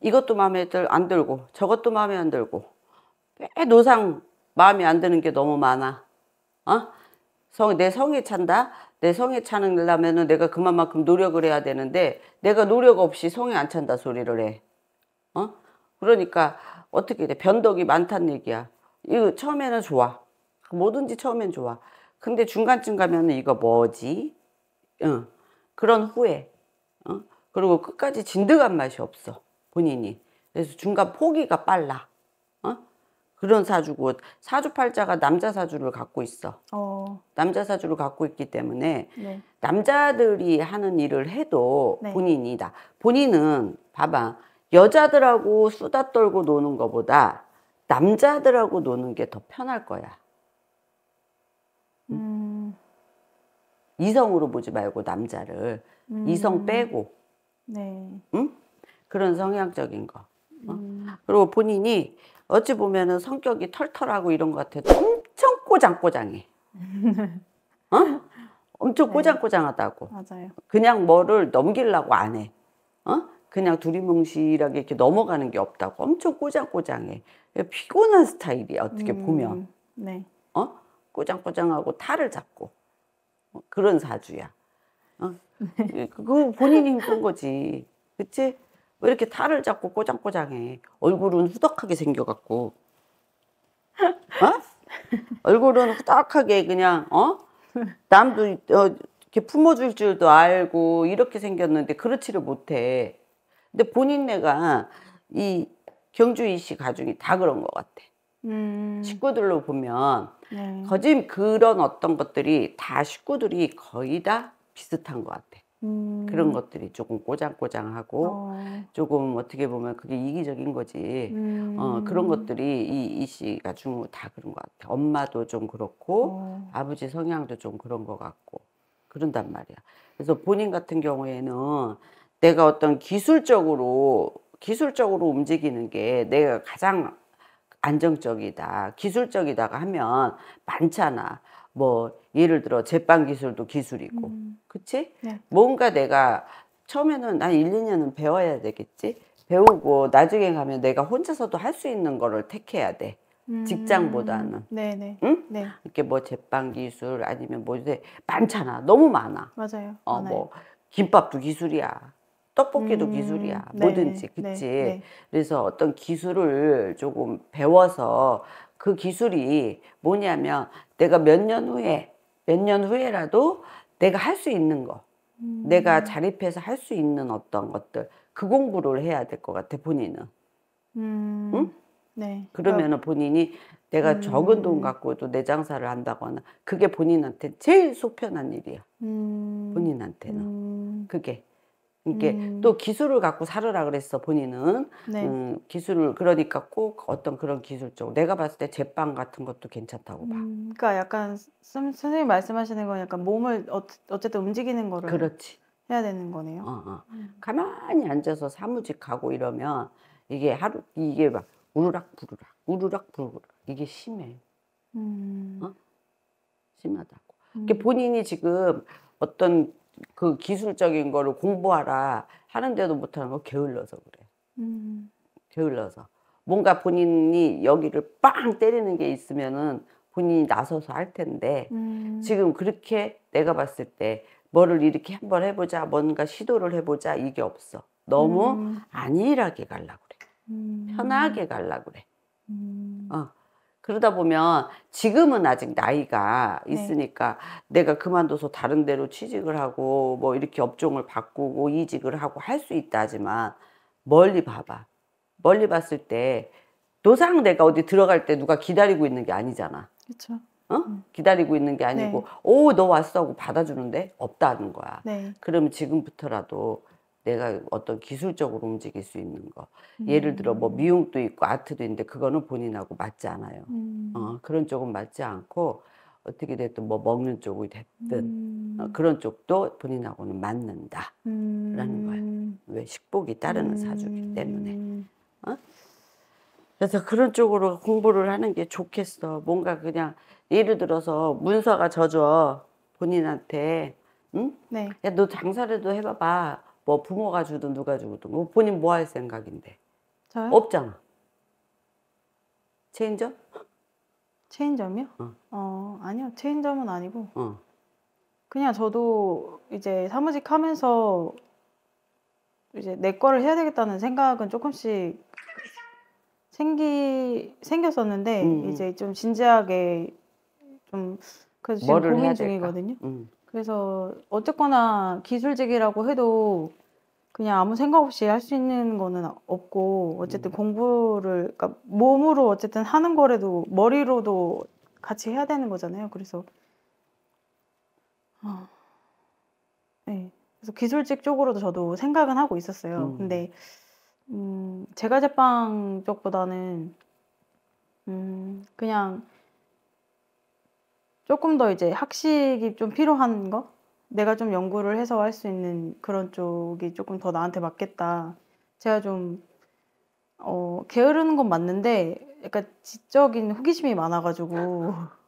이것도 마음에 들, 안 들고 저것도 마음에 안 들고 매 노상 마음에 안 드는 게 너무 많아 어? 성, 내 성에 찬다? 내 성에 차는려면 내가 그만큼 노력을 해야 되는데 내가 노력 없이 성에 안 찬다 소리를 해 어? 그러니까 어떻게 돼 변덕이 많다는 얘기야 이거 처음에는 좋아 뭐든지 처음엔 좋아 근데 중간쯤 가면 이거 뭐지? 응. 그런 후회 응? 어? 그리고 끝까지 진득한 맛이 없어 본인이. 그래서 중간 포기가 빨라. 어? 그런 사주고 사주팔자가 남자 사주를 갖고 있어. 어. 남자 사주를 갖고 있기 때문에 네. 남자들이 하는 일을 해도 네. 본인이다. 본인은 봐봐 여자들하고 수다 떨고 노는 것보다 남자들하고 노는 게 더 편할 거야. 음. 이성으로 보지 말고 남자를 음. 이성 빼고. 네. 응? 그런 성향적인 거. 어? 음. 그리고 본인이 어찌 보면은 성격이 털털하고 이런 것 같아도 엄청 꼬장꼬장해. 어? 엄청 네. 꼬장꼬장하다고. 네. 맞아요. 그냥 뭐를 넘기려고 안 해. 어? 그냥 두리뭉실하게 이렇게 넘어가는 게 없다고. 엄청 꼬장꼬장해. 피곤한 스타일이야, 어떻게 음. 보면. 네. 어? 꼬장꼬장하고 탈을 잡고. 뭐 그런 사주야. 어? 네. 그 본인이 힘든 거지. 그치? 왜 이렇게 탈을 잡고 꼬장꼬장해? 얼굴은 후덕하게 생겨갖고. 어? 얼굴은 후덕하게 그냥, 어? 남도 어, 이렇게 품어줄 줄도 알고 이렇게 생겼는데 그렇지를 못해. 근데 본인네가 이 경주이 씨 가중이 다 그런 것 같아. 음. 식구들로 보면 네. 거짓 그런 어떤 것들이 다 식구들이 거의 다 비슷한 것 같아. 그런 음. 것들이 조금 꼬장꼬장하고 어. 조금 어떻게 보면 그게 이기적인 거지 음. 어, 그런 음. 것들이 이, 이 씨가 중국 다 그런 것 같아 엄마도 좀 그렇고 어. 아버지 성향도 좀 그런 것 같고 그런단 말이야 그래서 본인 같은 경우에는 내가 어떤 기술적으로 기술적으로 움직이는 게 내가 가장 안정적이다 기술적이다가 하면 많잖아 뭐 예를 들어 제빵 기술도 기술이고 음. 그치 네. 뭔가 내가 처음에는 한 1, 2년은 배워야 되겠지 배우고 나중에 가면 내가 혼자서도 할 수 있는 거를 택해야 돼 음. 직장보다는 네네 응? 네. 이렇게 뭐 제빵 기술 아니면 뭐 이제 많잖아 너무 많아 맞아요 어뭐 김밥도 기술이야 떡볶이도 음, 기술이야. 네. 뭐든지. 네, 그치? 네. 그래서 어떤 기술을 조금 배워서 그 기술이 뭐냐면 내가 몇 년 후에 몇 년 후에라도 내가 할 수 있는 거 음. 내가 자립해서 할 수 있는 어떤 것들 그 공부를 해야 될 것 같아 본인은 음. 응? 네. 그러면은 본인이 내가 음. 적은 돈 갖고도 내 장사를 한다거나 그게 본인한테 제일 속편한 일이야 음. 본인한테는 음. 그게 이게 음. 또 기술을 갖고 살으라 그랬어 본인은 네. 음, 기술을 그러니까 꼭 어떤 그런 기술 쪽 내가 봤을 때 제빵 같은 것도 괜찮다고 봐. 음, 그러니까 약간 선, 생님 말씀하시는 건 약간 몸을 어, 어쨌든 움직이는 거를 그렇지. 해야 되는 거네요. 어, 어. 음. 가만히 앉아서 사무직 가고 이러면 이게 하루 이게 막 우르락 부르락 우르락 부르락 이게 심해. 음. 어? 심하다고. 음. 본인이 지금 어떤 그 기술적인 거를 공부하라 하는데도 못하는 거 게을러서 그래. 음. 게을러서. 뭔가 본인이 여기를 빵 때리는 게 있으면은 본인이 나서서 할 텐데 음. 지금 그렇게 내가 봤을 때 뭐를 이렇게 한번 해보자 뭔가 시도를 해보자 이게 없어 너무 음. 안일하게 갈라 그래 음. 편하게 갈라 그래 음. 어 그러다 보면 지금은 아직 나이가 네. 있으니까 네. 내가 그만둬서 다른 데로 취직을 하고 뭐 이렇게 업종을 바꾸고 이직을 하고 할 수 있다지만 멀리 봐봐. 멀리 봤을 때 노상 내가 어디 들어갈 때 누가 기다리고 있는 게 아니잖아. 그렇죠. 어? 음. 기다리고 있는 게 아니고 네. 오너 왔어 하고 받아주는데 없다는 거야. 네. 그러면 지금부터라도 내가 어떤 기술적으로 움직일 수 있는 거. 음. 예를 들어 뭐 음. 미용도 있고 아트도 있는데 그거는 본인하고 맞지 않아요. 어, 음. 어, 그런 쪽은 맞지 않고 어떻게 됐든 뭐 먹는 쪽이 됐든 어, 음. 어, 그런 쪽도 본인하고는 맞는다라는 거예요. 음. 왜 식복이 따르는 사주기 때문에. 음. 어? 그래서 그런 쪽으로 공부를 하는 게 좋겠어. 뭔가 그냥 예를 들어서 문서가 젖어 본인한테 응? 네. 야너 장사라도 해봐봐. 뭐 부모가 주든 누가 주든 뭐 본인 뭐 할 생각인데 저요? 없잖아. 체인점? 체인점이요? 어. 어 아니요 체인점은 아니고 어. 그냥 저도 이제 사무직 하면서 이제 내 거를 해야 되겠다는 생각은 조금씩 생기 생겼었는데 음. 음. 이제 좀 진지하게 좀 그래서 지금 뭐를 고민 해야 중이거든요. 음. 그래서 어쨌거나 기술직이라고 해도 그냥 아무 생각 없이 할 수 있는 거는 없고 어쨌든 음. 공부를 그러니까 몸으로 어쨌든 하는 거라도 머리로도 같이 해야 되는 거잖아요. 그래서 어. 네. 그래서 기술직 쪽으로도 저도 생각은 하고 있었어요. 음. 근데 음, 제가제빵 쪽보다는 음, 그냥 조금 더 이제 학식이 좀 필요한 거 내가 좀 연구를 해서 할 수 있는 그런 쪽이 조금 더 나한테 맞겠다. 제가 좀 어, 게으른건 맞는데 약간 지적인 호기심이 많아가지고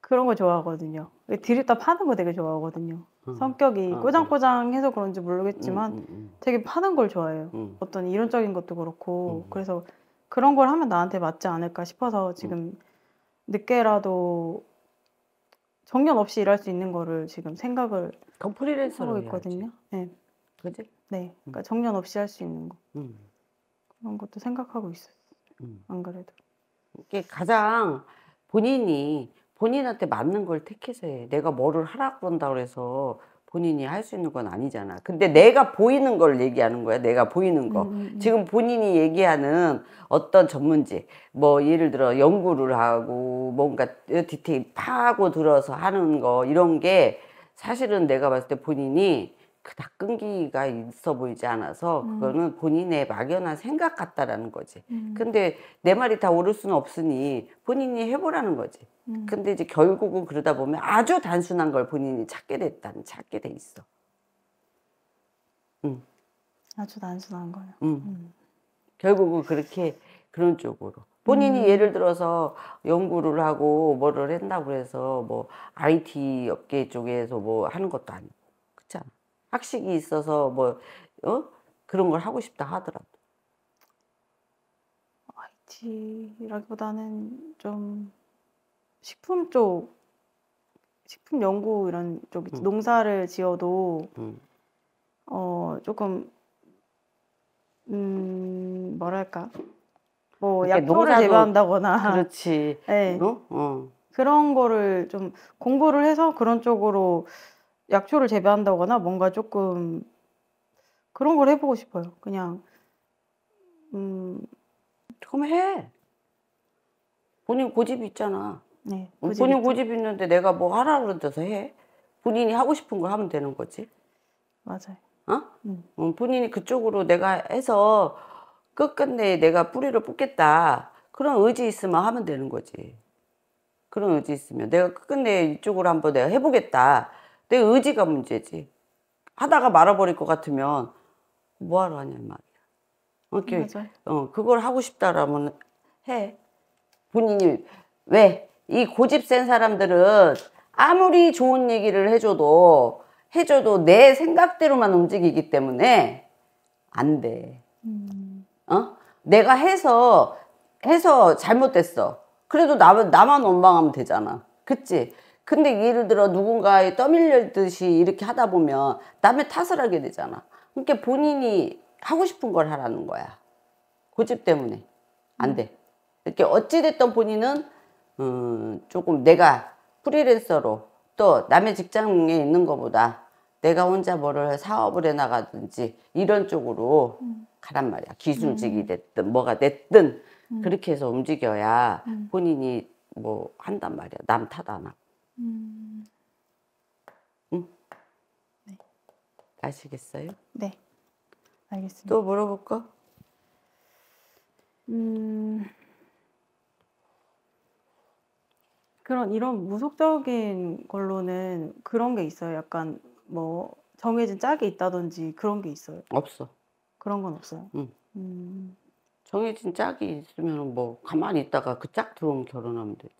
그런 거 좋아하거든요. 드립다 파는 거 되게 좋아하거든요. 음. 성격이 아, 네. 꼬장꼬장해서 그런지 모르겠지만 음, 음, 음, 되게 파는 걸 좋아해요. 음. 어떤 이론적인 것도 그렇고 음, 그래서 그런 걸 하면 나한테 맞지 않을까 싶어서 지금 늦게라도 정년 없이 일할 수 있는 거를 지금 생각을 그럼 프리 하고 있거든요. 네. 그지? 네. 음. 그러니까 음. 정년 없이 할 수 있는 거. 음. 그런 것도 생각하고 있어요 음. 안 그래도. 이게 가장 본인이 본인한테 맞는 걸 택해서 해. 내가 뭐를 하라 그런다 그래서 본인이 할 수 있는 건 아니잖아. 근데 내가 보이는 걸 얘기하는 거야. 내가 보이는 거. 음. 음, 음. 지금 본인이 얘기하는 어떤 전문직, 뭐 예를 들어 연구를 하고 뭔가 디테일 파고 들어서 하는 거 이런 게 사실은 내가 봤을 때 본인이 그닥 끈기가 있어 보이지 않아서 음. 그거는 음. 본인의 막연한 생각 같다라는 거지. 음. 근데 내 말이 다 옳을 수는 없으니 본인이 해보라는 거지. 음. 근데 이제 결국은 그러다 보면 아주 단순한 걸 본인이 찾게 됐다는 찾게 돼 있어. 음. 아주 단순한 거요. 음. 음. 결국은 그렇게 그런 쪽으로. 본인이 음. 예를 들어서 연구를 하고 뭐를 했다고 해서 뭐 IT 업계 쪽에서 뭐 하는 것도 아니고 학식이 있어서 뭐 어? 그런 걸 하고 싶다 하더라도 IT라기보다는 좀 식품 쪽 식품 연구 이런 쪽 음. 농사를 지어도 음. 어 조금 음 뭐랄까 뭐 약초를 농사한다거나 그렇지 네. 어? 어. 그런 거를 좀 공부를 해서 그런 쪽으로 약초를 재배한다거나 뭔가 조금 그런 걸 해보고 싶어요. 그냥 음 그럼 해. 본인 고집 있잖아. 네. 어, 고집 본인 있죠. 고집 있는데 내가 뭐 하라 그러면서 해. 본인이 하고 싶은 걸 하면 되는 거지. 맞아요. 어? 음. 응, 어, 본인이 그쪽으로 내가 해서 끝끝내 내가 뿌리를 뽑겠다. 그런 의지 있으면 하면 되는 거지. 그런 의지 있으면 내가 끝끝내 이쪽으로 한번 내가 해보겠다. 내 의지가 문제지. 하다가 말아버릴 것 같으면 뭐하러 하냐 말이야. 이렇게 맞아요. 어 그걸 하고 싶다라면 해. 본인이 왜 이 고집 센 사람들은 아무리 좋은 얘기를 해줘도 해줘도 내 생각대로만 움직이기 때문에 안 돼. 음. 어? 내가 해서 해서 잘못됐어. 그래도 나, 나만 원망하면 되잖아. 그치? 근데 예를 들어 누군가의 떠밀려듯이 이렇게 하다 보면 남의 탓을 하게 되잖아. 그러니까 본인이 하고 싶은 걸 하라는 거야. 고집 그 때문에. 안 돼. 이렇게 어찌됐든 본인은, 음, 조금 내가 프리랜서로 또 남의 직장에 있는 것보다 내가 혼자 뭐를 사업을 해나가든지 이런 쪽으로 가란 말이야. 기술직이 음. 됐든 뭐가 됐든 음. 그렇게 해서 움직여야 음. 본인이 뭐 한단 말이야. 남 탓 안 하고. 아시겠어요? 네. 알겠습니다. 또 물어볼까? 음. 그런 이런 무속적인 걸로는 그런 게 있어요. 약간 뭐 정해진 짝이 있다든지 그런 게 있어요. 없어. 그런 건 없어요. 응. 음. 정해진 짝이 있으면 뭐 가만히 있다가 그 짝 들어오면 결혼하면 되지.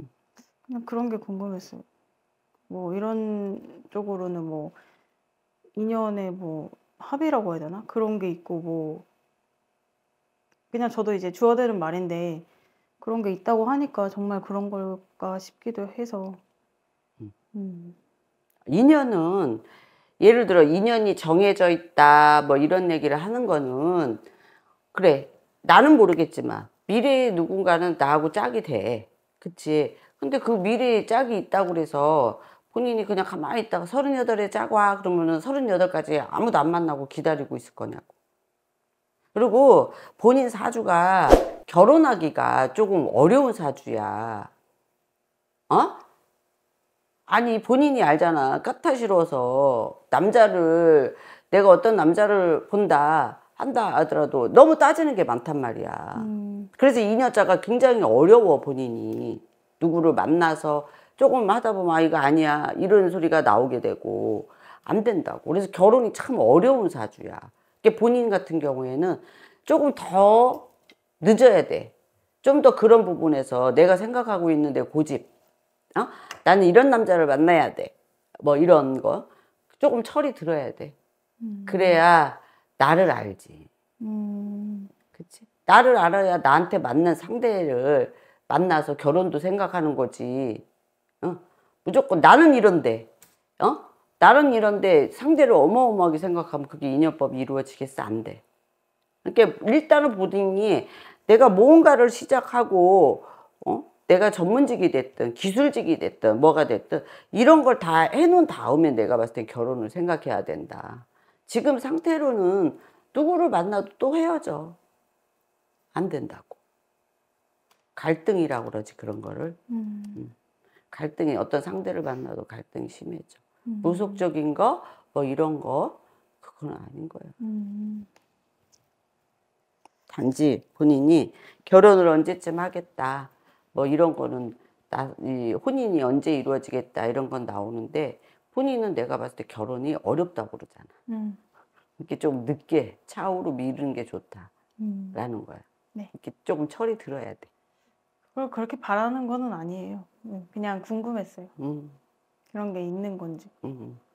응. 그냥 그런 게 궁금했어요. 뭐 이런 쪽으로는 뭐 인연의 뭐 합의라고 해야 되나 그런 게 있고 뭐 그냥 저도 이제 주어되는 말인데 그런 게 있다고 하니까 정말 그런 걸까 싶기도 해서 음. 음. 인연은 예를 들어 인연이 정해져 있다 뭐 이런 얘기를 하는 거는 그래 나는 모르겠지만 미래에 누군가는 나하고 짝이 돼 그치 근데 그 미래에 짝이 있다고 그래서 본인이 그냥 가만히 있다가 서른여덟에 짜고 와 그러면은 서른여덟까지 아무도 안 만나고 기다리고 있을 거냐고 그리고 본인 사주가 결혼하기가 조금 어려운 사주야 어? 아니 본인이 알잖아 까타시러워서 남자를 내가 어떤 남자를 본다 한다 하더라도 너무 따지는 게 많단 말이야 음. 그래서 이 여자가 굉장히 어려워 본인이 누구를 만나서 조금 하다 보면 아 이거 아니야 이런 소리가 나오게 되고 안 된다고 그래서 결혼이 참 어려운 사주야 본인 같은 경우에는 조금 더 늦어야 돼좀 더 그런 부분에서 내가 생각하고 있는데 고집 어? 나는 이런 남자를 만나야 돼뭐 이런 거 조금 철이 들어야 돼 음. 그래야 나를 알지 음. 그치? 나를 알아야 나한테 맞는 상대를 만나서 결혼도 생각하는 거지 어? 무조건 나는 이런데 어? 나는 이런데 상대를 어마어마하게 생각하면 그게 인연법이 이루어지겠어 안 돼. 그러니까 일단은 보딩이 내가 뭔가를 시작하고 어? 내가 전문직이 됐든 기술직이 됐든 뭐가 됐든 이런 걸 다 해놓은 다음에 내가 봤을 때 결혼을 생각해야 된다. 지금 상태로는 누구를 만나도 또 헤어져. 안 된다고. 갈등이라고 그러지 그런 거를. 음. 음. 갈등이 어떤 상대를 만나도 갈등이 심해져. 음. 무속적인 거, 뭐 이런 거, 그건 아닌 거예요. 음. 단지 본인이 결혼을 언제쯤 하겠다, 뭐 이런 거는 나, 이 혼인이 언제 이루어지겠다 이런 건 나오는데 본인은 내가 봤을 때 결혼이 어렵다고 그러잖아. 음. 이렇게 좀 늦게 차후로 미루는 게 음. 좋다라는 거야. 네. 이렇게 조금 철이 들어야 돼. 그걸 그렇게 바라는 거는 아니에요. 음, 그냥 궁금했어요. 음. 그런 게 있는 건지. 음. 음.